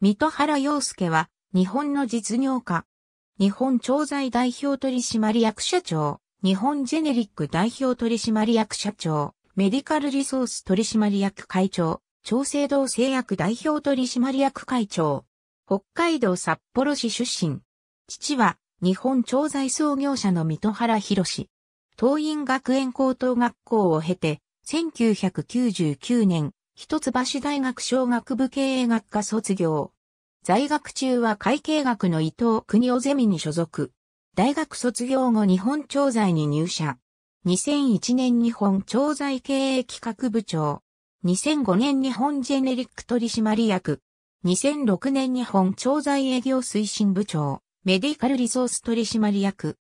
水戸原洋介は、日本の実業家。日本調剤代表取締役社長、日本ジェネリック代表取締役社長、メディカルリソース取締役会長、調整道製薬代表取締役会長。北海道札幌市出身。父は、日本調剤創業者の水戸原博士。東院学園高等学校を経て、1999年、一橋大学商学部経営学科卒業。在学中は会計学の伊藤国夫ゼミに所属。大学卒業後日本調剤に入社。2001年日本調剤経営企画部長。2005年日本ジェネリック取締役。2006年日本調剤営業推進部長。メディカルリソース取締役。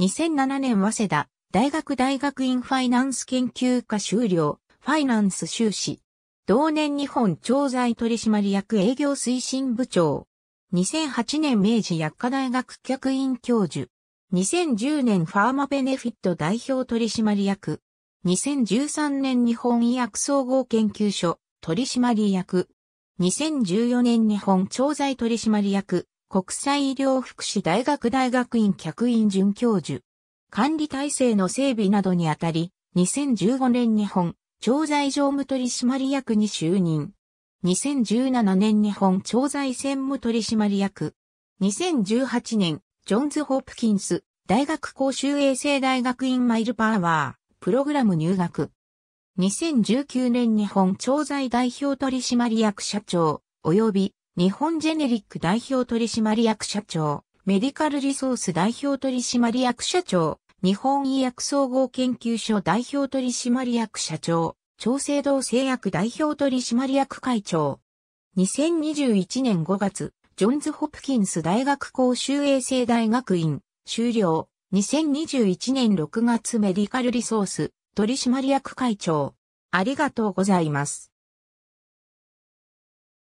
2007年早稲田大学大学院ファイナンス研究科修了。ファイナンス修士。同年日本調剤取締役営業推進部長。2008年明治薬科大学客員教授。2010年ファーマベネフィット代表取締役。2013年日本医薬総合研究所取締役。2014年日本調剤取締役国際医療福祉大学大学院客員准教授。管理体制の整備などにあたり、2015年日本調剤常務取締役に就任。2017年日本調剤専務取締役。2018年、ジョンズ・ホープキンス、大学公衆衛生大学院マイルパワー、プログラム入学。2019年日本調剤代表取締役社長、及び日本ジェネリック代表取締役社長、メディカルリソース代表取締役社長、日本医薬総合研究所代表取締役社長、調整堂製薬代表取締役会長。2021年5月、ジョンズ・ホプキンス大学公衆衛生大学院、修了。2021年6月メディカルリソース、取締役会長。ありがとうございます。